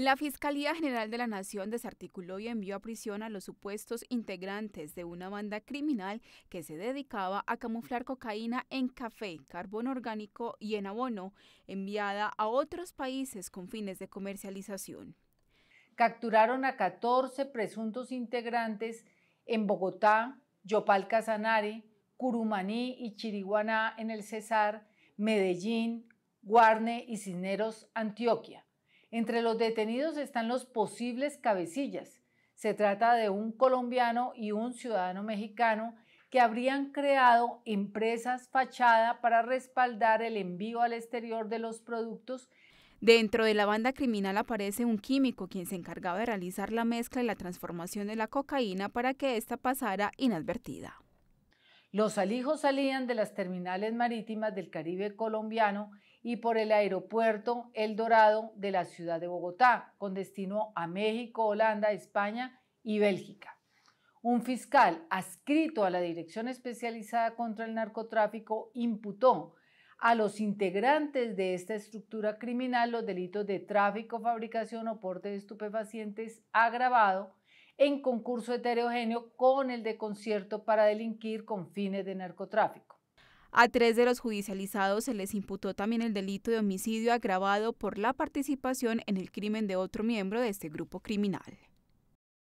La Fiscalía General de la Nación desarticuló y envió a prisión a los supuestos integrantes de una banda criminal que se dedicaba a camuflar cocaína en café, carbón orgánico y en abono, enviada a otros países con fines de comercialización. Capturaron a 14 presuntos integrantes en Bogotá, Yopal Casanare, Curumaní y Chiriguaná en el Cesar, Medellín, Guarne y Cisneros, Antioquia entre los detenidos están los posibles cabecillas. Se trata de un colombiano y un ciudadano mexicano que habrían creado empresas fachada para respaldar el envío al exterior de los productos. Dentro de la banda criminal aparece un químico quien se encargaba de realizar la mezcla y la transformación de la cocaína para que esta pasara inadvertida. Los alijos salían de las terminales marítimas del Caribe colombiano y por el aeropuerto El Dorado de la ciudad de Bogotá, con destino a México, Holanda, España y Bélgica. Un fiscal adscrito a la Dirección Especializada contra el Narcotráfico imputó a los integrantes de esta estructura criminal los delitos de tráfico, fabricación o porte de estupefacientes agravado en concurso heterogéneo con el de concierto para delinquir con fines de narcotráfico. A tres de los judicializados se les imputó también el delito de homicidio agravado por la participación en el crimen de otro miembro de este grupo criminal.